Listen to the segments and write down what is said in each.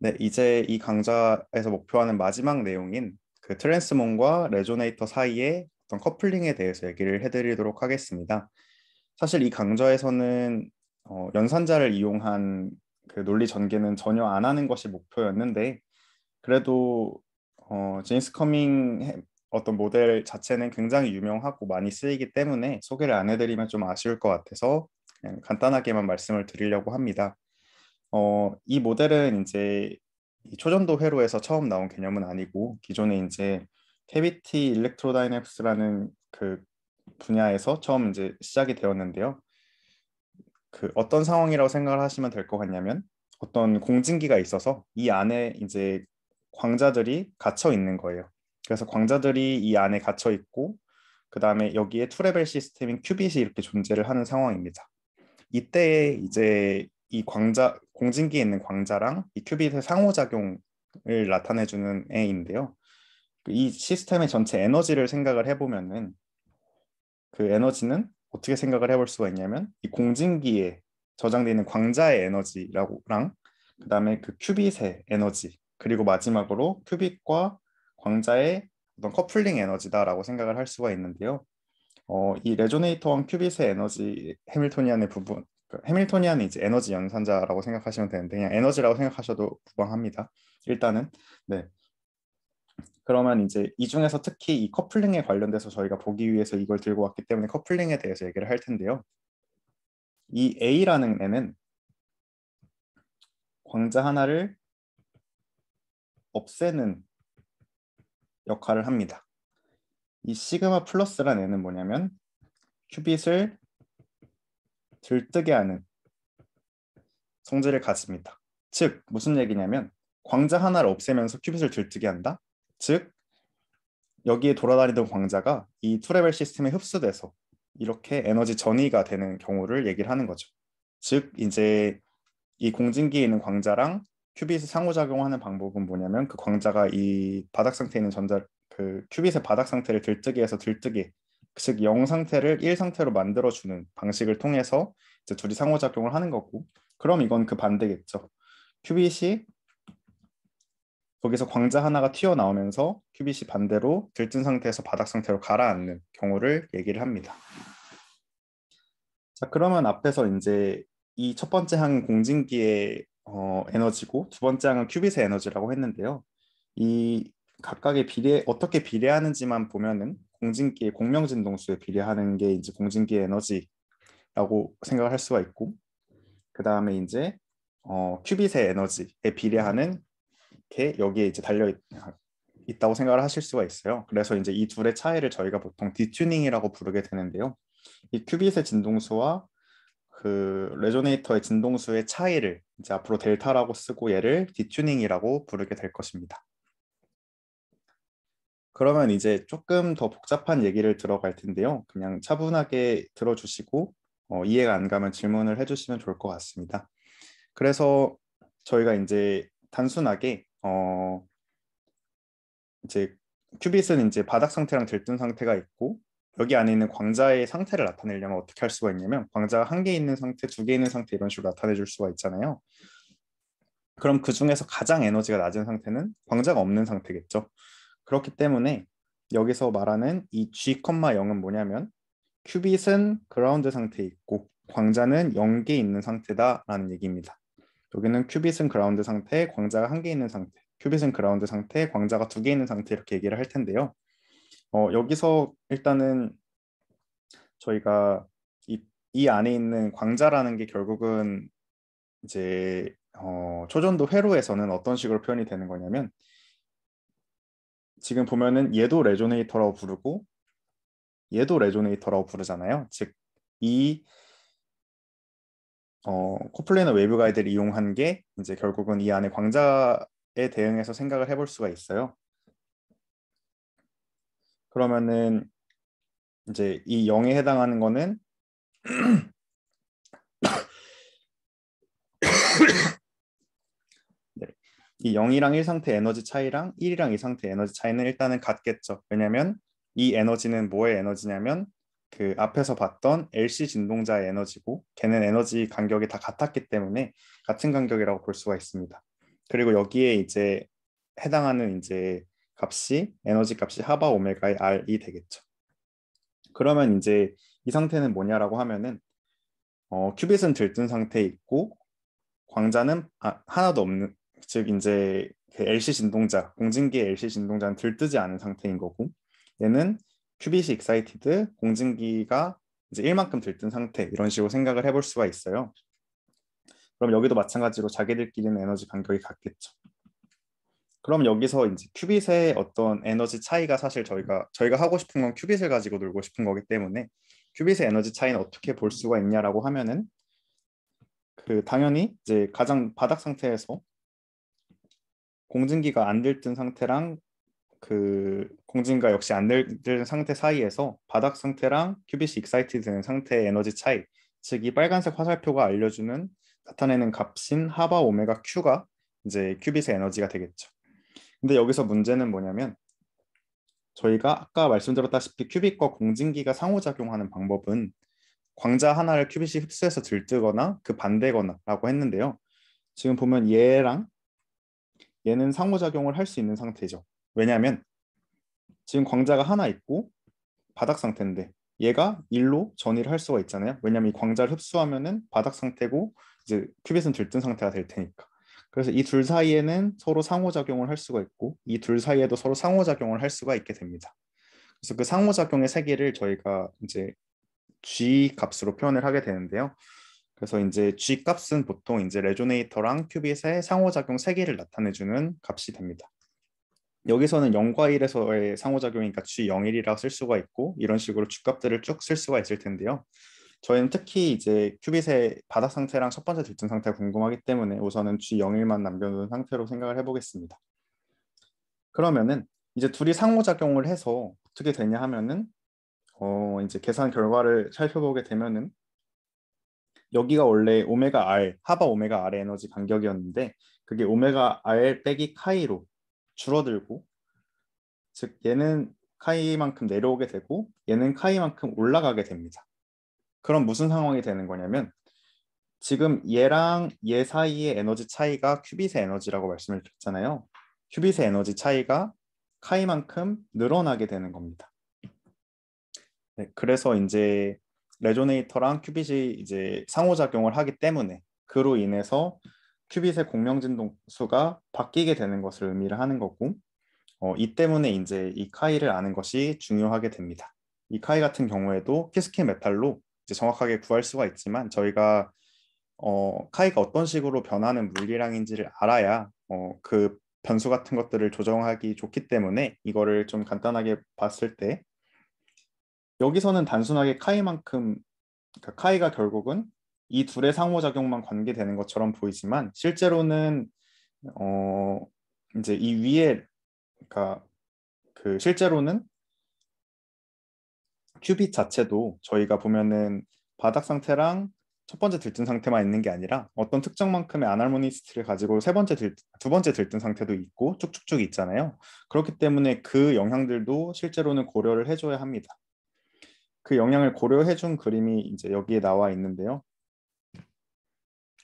네, 이제 이 강좌에서 목표하는 마지막 내용인 그 트랜스몬과 레조네이터 사이의 어떤 커플링에 대해서 얘기를 해드리도록 하겠습니다. 사실 이 강좌에서는 어, 연산자를 이용한 그 논리 전개는 전혀 안 하는 것이 목표였는데 그래도 어, 제임스 커밍 어떤 모델 자체는 굉장히 유명하고 많이 쓰이기 때문에 소개를 안 해드리면 좀 아쉬울 것 같아서 간단하게만 말씀을 드리려고 합니다. 어, 이 모델은 이제 초전도 회로에서 처음 나온 개념은 아니고 기존에 이제 캐비티 일렉트로다이내믹스라는 그 분야에서 처음 이제 시작이 되었는데요. 그 어떤 상황이라고 생각을 하시면 될 것 같냐면 어떤 공진기가 있어서 이 안에 이제 광자들이 갇혀 있는 거예요. 그래서 광자들이 이 안에 갇혀 있고 그 다음에 여기에 투레벨 시스템인 큐빗이 이렇게 존재를 하는 상황입니다. 이때 이제 이 광자 공진기에 있는 광자랑 이 큐빗의 상호작용을 나타내주는 애인데요. 그 이 시스템의 전체 에너지를 생각을 해보면은 그 에너지는 어떻게 생각을 해볼 수가 있냐면 이 공진기에 저장되어 있는 광자의 에너지라고랑 그다음에 그 큐빗의 에너지 그리고 마지막으로 큐빗과 광자의 어떤 커플링 에너지다라고 생각을 할 수가 있는데요. 어, 이 레조네이터와 큐빗의 에너지 해밀토니안의 부분 그 해밀토니안은 이제 에너지 연산자라고 생각하시면 되는데 그냥 에너지라고 생각하셔도 무방합니다. 일단은 네. 그러면 이제 이 중에서 특히 이 커플링에 관련돼서 저희가 보기 위해서 이걸 들고 왔기 때문에 커플링에 대해서 얘기를 할 텐데요. 이 A라는 애는 광자 하나를 없애는 역할을 합니다. 이 시그마 플러스란 애는 뭐냐면 큐빗을 들뜨게 하는 성질을 갖습니다. 즉 무슨 얘기냐면 광자 하나를 없애면서 큐빗을 들뜨게 한다. 즉 여기에 돌아다니던 광자가 이 투레벨 시스템에 흡수돼서 이렇게 에너지 전이가 되는 경우를 얘기를 하는 거죠. 즉 이제 이 공진기에 있는 광자랑 큐빗이 상호작용하는 방법은 뭐냐면 그 광자가 이 바닥 상태에 있는 전자 그 큐빗의 바닥 상태를 들뜨게 해서 들뜨게 즉0 상태를 1 상태로 만들어 주는 방식을 통해서 이제 둘이 상호작용을 하는 거고 그럼 이건 그 반대겠죠. 큐빗이 거기서 광자 하나가 튀어나오면서 큐빗이 반대로 들뜬 상태에서 바닥 상태로 가라앉는 경우를 얘기를 합니다. 자 그러면 앞에서 이제 이 첫 번째 항은 공진기의 어, 에너지고 두 번째 항은 큐빗의 에너지라고 했는데요. 이 각각의 비례 어떻게 비례하는지만 보면은 공진기의 공명 진동수에 비례하는 게 이제 공진기 에너지라고 생각을 할 수가 있고 그 다음에 이제 어, 큐빗의 에너지에 비례하는 게 여기에 이제 달려 있, 있다고 생각을 하실 수가 있어요. 그래서 이제 이 둘의 차이를 저희가 보통 디튜닝이라고 부르게 되는데요. 이 큐빗의 진동수와 그 레조네이터의 진동수의 차이를 이제 앞으로 델타라고 쓰고 얘를 디튜닝이라고 부르게 될 것입니다. 그러면 이제 조금 더 복잡한 얘기를 들어갈 텐데요. 그냥 차분하게 들어주시고 어, 이해가 안 가면 질문을 해주시면 좋을 것 같습니다. 그래서 저희가 이제 단순하게 어, 이제 큐빗은 이제 바닥 상태랑 들뜬 상태가 있고 여기 안에 있는 광자의 상태를 나타내려면 어떻게 할 수가 있냐면 광자 가한 개 있는 상태, 두 개 있는 상태 이런 식으로 나타내 줄 수가 있잖아요. 그럼 그 중에서 가장 에너지가 낮은 상태는 광자가 없는 상태겠죠. 그렇기 때문에 여기서 말하는 이 g, 0은 뭐냐면 큐빗은 그라운드 상태에 있고 광자는 0개 있는 상태다라는 얘기입니다. 여기는 큐빗은 그라운드 상태, 광자가 1개 있는 상태, 큐빗은 그라운드 상태, 광자가 2개 있는 상태 이렇게 얘기를 할 텐데요. 어, 여기서 일단은 저희가 이, 이 안에 있는 광자라는 게 결국은 이제 어, 초전도 회로에서는 어떤 식으로 표현이 되는 거냐면 지금 보면은 얘도 레조네이터라고 부르고 얘도 레조네이터라고 부르잖아요. 즉 이 어, 코플레너 웨이브 가이드를 이용한 게 이제 결국은 이 안에 광자에 대응해서 생각을 해볼 수가 있어요. 그러면은 이제 이 0에 해당하는 거는 이 0이랑 1 상태 에너지 차이랑 1이랑 2 상태 에너지 차이는 일단은 같겠죠. 왜냐하면 이 에너지는 뭐의 에너지냐면 그 앞에서 봤던 LC 진동자의 에너지고 걔는 에너지 간격이 다 같았기 때문에 같은 간격이라고 볼 수가 있습니다. 그리고 여기에 이제 해당하는 이제 값이 에너지 값이 하바 오메가의 R이 되겠죠. 그러면 이제 이 상태는 뭐냐라고 하면은 어, 큐빗은 들뜬 상태에 있고 광자는 아, 하나도 없는 즉 이제 그 LC 진동자 공진기의 LC 진동자는 들뜨지 않은 상태인 거고 얘는 큐빗이 익사이티드 공진기가 이제 1만큼 들뜬 상태 이런 식으로 생각을 해볼 수가 있어요. 그럼 여기도 마찬가지로 자기들끼리는 에너지 간격이 같겠죠. 그럼 여기서 이제 큐빗의 어떤 에너지 차이가 사실 저희가 저희가 하고 싶은 건 큐빗을 가지고 놀고 싶은 거기 때문에 큐빗의 에너지 차이는 어떻게 볼 수가 있냐라고 하면은 그 당연히 이제 가장 바닥 상태에서 공진기가 안 들뜬 상태랑 그 공진가 역시 안 들뜬 상태 사이에서 바닥 상태랑 큐빗이 익사이티드된 상태의 에너지 차이 즉 이 빨간색 화살표가 알려주는 나타내는 값인 하바 오메가 큐가 이제 큐빗의 에너지가 되겠죠. 근데 여기서 문제는 뭐냐면 저희가 아까 말씀드렸다시피 큐빗과 공진기가 상호작용하는 방법은 광자 하나를 큐빗이 흡수해서 들뜨거나 그 반대거나 라고 했는데요. 지금 보면 얘랑 얘는 상호작용을 할 수 있는 상태죠. 왜냐하면 지금 광자가 하나 있고 바닥 상태인데 얘가 1로 전이를 할 수가 있잖아요. 왜냐하면 이 광자를 흡수하면 바닥 상태고 이제 큐빗은 들뜬 상태가 될 테니까. 그래서 이 둘 사이에는 서로 상호작용을 할 수가 있고 이 둘 사이에도 서로 상호작용을 할 수가 있게 됩니다. 그래서 그 상호작용의 세계를 저희가 이제 G 값으로 표현을 하게 되는데요. 그래서 이제 G 값은 보통 이제 레조네이터랑 큐빗의 상호작용 세 개를 나타내주는 값이 됩니다. 여기서는 0과 1에서의 상호작용이니까 G01이라고 쓸 수가 있고 이런 식으로 주값들을 쭉 쓸 수가 있을 텐데요. 저희는 특히 이제 큐빗의 바닥 상태랑 첫 번째 들뜸 상태가 궁금하기 때문에 우선은 G01만 남겨놓은 상태로 생각을 해보겠습니다. 그러면은 이제 둘이 상호작용을 해서 어떻게 되냐 하면은 어 이제 계산 결과를 살펴보게 되면은 여기가 원래 오메가 R 하바 오메가 R의 에너지 간격이었는데 그게 오메가 R 빼기 카이로 줄어들고 즉 얘는 카이만큼 내려오게 되고 얘는 카이만큼 올라가게 됩니다. 그럼 무슨 상황이 되는 거냐면 지금 얘랑 얘 사이의 에너지 차이가 큐빗의 에너지라고 말씀을 드렸잖아요. 큐빗의 에너지 차이가 카이만큼 늘어나게 되는 겁니다. 네, 그래서 이제 레조네이터랑 큐빗이 이제 상호작용을 하기 때문에 그로 인해서 큐빗의 공명 진동수가 바뀌게 되는 것을 의미를 하는 거고 어, 이 때문에 이제 이 카이를 아는 것이 중요하게 됩니다. 이 카이 같은 경우에도 피스킨 메탈로 이제 정확하게 구할 수가 있지만 저희가 어, 카이가 어떤 식으로 변하는 물리량인지를 알아야 어, 그 변수 같은 것들을 조정하기 좋기 때문에 이거를 좀 간단하게 봤을 때 여기서는 단순하게 카이만큼 그러니까 카이가 결국은 이 둘의 상호작용만 관계되는 것처럼 보이지만 실제로는 어 이제 이 위에 그러니까 그 실제로는 큐빗 자체도 저희가 보면은 바닥 상태랑 첫 번째 들뜬 상태만 있는 게 아니라 어떤 특정만큼의 아날모니스트를 가지고 세 번째 들, 두 번째 들뜬 상태도 있고 쭉쭉쭉 있잖아요. 그렇기 때문에 그 영향들도 실제로는 고려를 해줘야 합니다. 그 영향을 고려해 준 그림이 이제 여기에 나와 있는데요.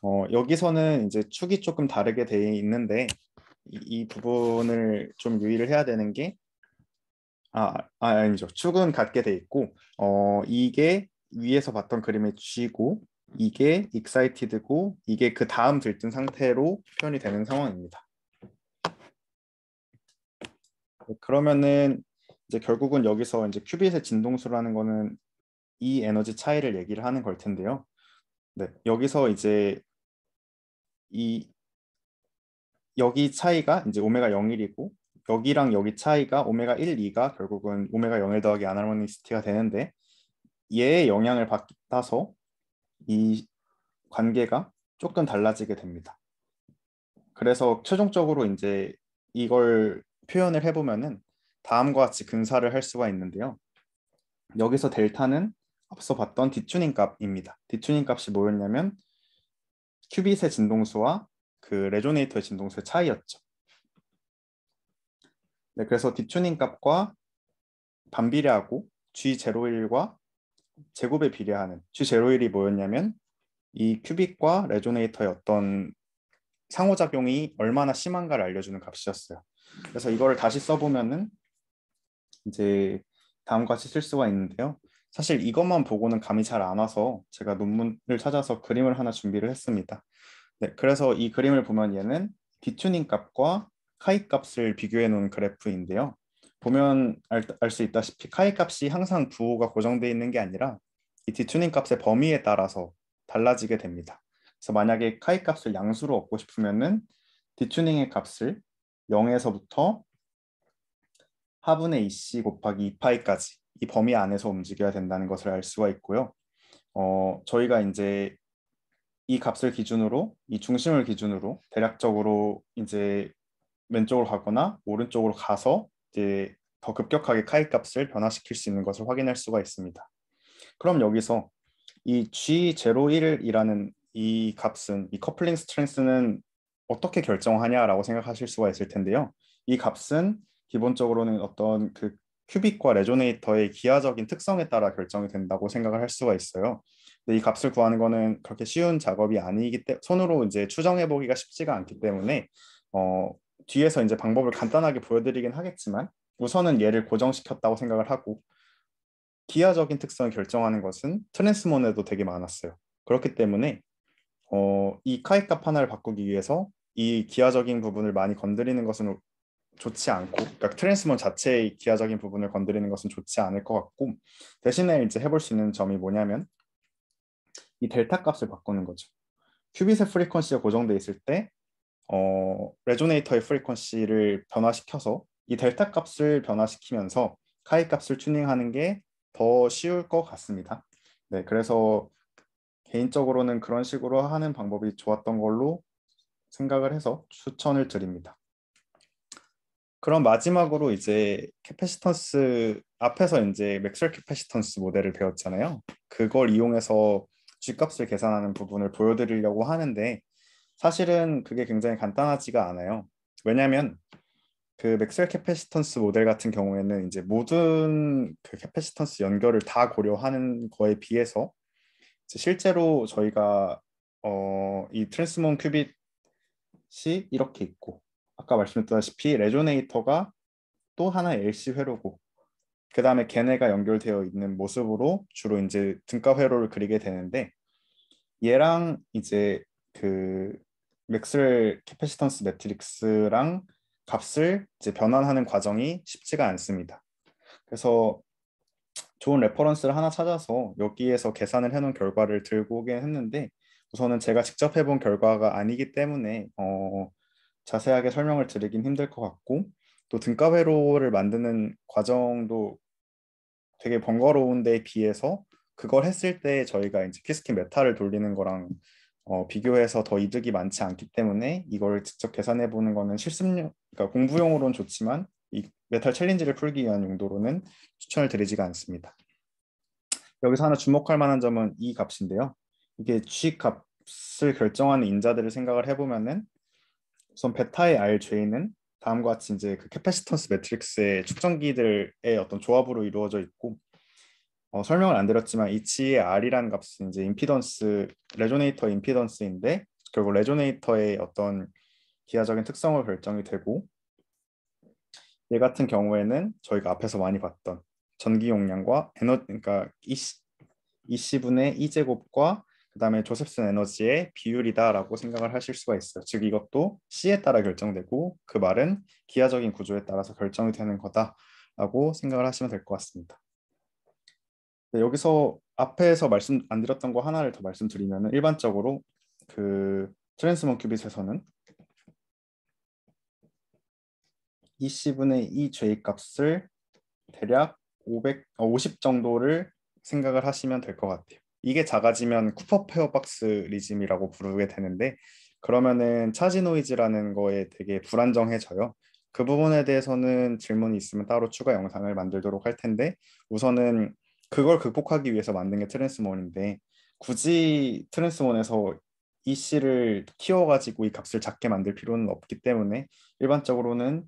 어, 여기서는 이제 축이 조금 다르게 되어 있는데 이, 이, 부분을 좀 유의를 해야 되는 게 아, 아 아니죠. 축은 같게 돼 있고 어, 이게 위에서 봤던 그림의 G고 이게 익사이티드고 이게 그 다음 들뜬 상태로 표현이 되는 상황입니다. 네, 그러면은 이제 결국은 여기서 이제 큐빗의 진동수라는 거는 이 에너지 차이를 얘기를 하는 걸 텐데요. 네, 여기서 이제 이 여기 차이가 이제 오메가 0일이고 여기랑 여기 차이가 오메가 1, 2가 결국은 오메가 0일 더하기 아날모니스티가 되는데 얘의 영향을 받아서 이 관계가 조금 달라지게 됩니다. 그래서 최종적으로 이제 이걸 표현을 해보면은 다음과 같이 근사를 할 수가 있는데요. 여기서 델타는 앞서 봤던 디튜닝 값입니다. 디튜닝 값이 뭐였냐면 큐빗의 진동수와 그 레조네이터의 진동수의 차이였죠. 네, 그래서 디튜닝 값과 반비례하고 G01과 제곱에 비례하는 G01이 뭐였냐면 이 큐빅과 레조네이터의 어떤 상호작용이 얼마나 심한가를 알려주는 값이었어요. 그래서 이걸 다시 써보면은 이제 다음과 같이 쓸수가 있는데요. 사실 이것만 보고는 감이 잘 안 와서 제가 논문을 찾아서 그림을 하나 준비를 했습니다. 네, 그래서 이 그림을 보면 얘는 비튜닝 값과 카이 값을 비교해 놓은 그래프인데요. 보면 알 수 있다시피 카이 값이 항상 부호가 고정되어 있는 게 아니라 이 디튜닝 값의 범위에 따라서 달라지게 됩니다. 그래서 만약에 카이 값을 양수로 얻고 싶으면은 디튜닝의 값을 0에서부터 4분의 2c e 곱하기 2파이까지 e 이 범위 안에서 움직여야 된다는 것을 알 수가 있고요. 어, 저희가 이제 이 값을 기준으로 이 중심을 기준으로 대략적으로 이제 왼쪽으로 가거나 오른쪽으로 가서 이제 더 급격하게 카이 값을 변화시킬 수 있는 것을 확인할 수가 있습니다. 그럼 여기서 이 G01이라는 이 값은 이 커플링 스트렝스는 어떻게 결정하냐라고 생각하실 수가 있을 텐데요. 이 값은 기본적으로는 어떤 그 큐빅과 레조네이터의 기하적인 특성에 따라 결정이 된다고 생각을 할 수가 있어요. 근데 이 값을 구하는 거는 그렇게 쉬운 작업이 아니기 때문에 손으로 이제 추정해 보기가 쉽지가 않기 때문에 어, 뒤에서 이제 방법을 간단하게 보여드리긴 하겠지만 우선은 얘를 고정시켰다고 생각을 하고 기하적인 특성을 결정하는 것은 트랜스몬에도 되게 많았어요. 그렇기 때문에 어, 이 카이 값 하나를 바꾸기 위해서 이 기하적인 부분을 많이 건드리는 것은 좋지 않고 그러니까 트랜스몬 자체의 기하적인 부분을 건드리는 것은 좋지 않을 것 같고 대신에 이제 해볼 수 있는 점이 뭐냐면 이 델타 값을 바꾸는 거죠. 큐빗의 프리퀀시가 고정돼 있을 때 어, 레조네이터의 프리퀀시를 변화시켜서 이 델타 값을 변화시키면서 카이 값을 튜닝하는 게 더 쉬울 것 같습니다. 네, 그래서 개인적으로는 그런 식으로 하는 방법이 좋았던 걸로 생각을 해서 추천을 드립니다. 그럼 마지막으로 이제 캐패시턴스 앞에서 이제 맥스웰 캐패시턴스 모델을 배웠잖아요. 그걸 이용해서 G값을 계산하는 부분을 보여드리려고 하는데 사실은 그게 굉장히 간단하지가 않아요. 왜냐하면 그 맥스웰 캐패시턴스 모델 같은 경우에는 이제 모든 그 캐패시턴스 연결을 다 고려하는 거에 비해서 실제로 저희가 어, 이 트랜스몬 큐빗이 이렇게 있고 아까 말씀드렸다시피 레조네이터가 또 하나의 LC 회로고 그 다음에 걔네가 연결되어 있는 모습으로 주로 이제 등가 회로를 그리게 되는데 얘랑 이제 그 맥스웰 캐패시턴스 매트릭스랑 값을 이제 변환하는 과정이 쉽지가 않습니다. 그래서 좋은 레퍼런스를 하나 찾아서 여기에서 계산을 해놓은 결과를 들고 오긴 했는데 우선은 제가 직접 해본 결과가 아니기 때문에 어, 자세하게 설명을 드리긴 힘들 것 같고 또등가 회로를 만드는 과정도 되게 번거로운데 비해서 그걸 했을 때 저희가 이제 키스킨 메타를 돌리는 거랑 어, 비교해서 더 이득이 많지 않기 때문에 이걸 직접 계산해 보는 거는 실습용 그러니까 공부용으로는 좋지만 이 메탈 챌린지를 풀기 위한 용도로는 추천을 드리지가 않습니다. 여기서 하나 주목할 만한 점은 이 값인데요. 이게 g 값을 결정하는 인자들을 생각을 해보면은 우선 베타의 R J는 다음과 같이 이제 그 캐패시턴스 매트릭스의 축전기들의 어떤 조합으로 이루어져 있고 어, 설명을 안 드렸지만 이치의 R이라는 값은 이제 임피던스 레조네이터 임피던스인데 결국 레조네이터의 어떤 기하적인 특성을 결정이 되고 얘 같은 경우에는 저희가 앞에서 많이 봤던 전기 용량과 에너 그러니까 EC, e 분의 2제곱과 e 그다음에 조셉슨 에너지의 비율이다라고 생각을 하실 수가 있어요. 즉 이것도 C에 따라 결정되고 그 말은 기하적인 구조에 따라서 결정이 되는 거다라고 생각을 하시면 될 것 같습니다. 네, 여기서 앞에서 말씀 안 드렸던 거 하나를 더 말씀드리면 일반적으로 그 트랜스먼 큐빗에서는 EC분의 EJ 값을 대략 500, 50 어, 정도를 생각을 하시면 될 것 같아요. 이게 작아지면 쿠퍼 페어박스 리즘이라고 부르게 되는데 그러면은 차지 노이즈라는 거에 되게 불안정해져요. 그 부분에 대해서는 질문이 있으면 따로 추가 영상을 만들도록 할 텐데 우선은 그걸 극복하기 위해서 만든 게 트랜스몬인데 굳이 트랜스몬에서 이 씨를 키워가지고 이 값을 작게 만들 필요는 없기 때문에 일반적으로는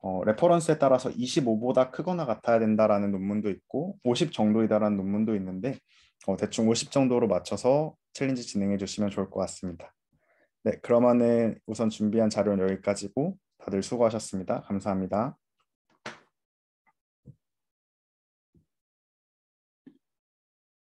어, 레퍼런스에 따라서 25보다 크거나 같아야 된다라는 논문도 있고 50 정도이다라는 논문도 있는데 어, 대충 50 정도로 맞춰서 챌린지 진행해 주시면 좋을 것 같습니다. 네, 그러면은 우선 준비한 자료는 여기까지고 다들 수고하셨습니다. 감사합니다.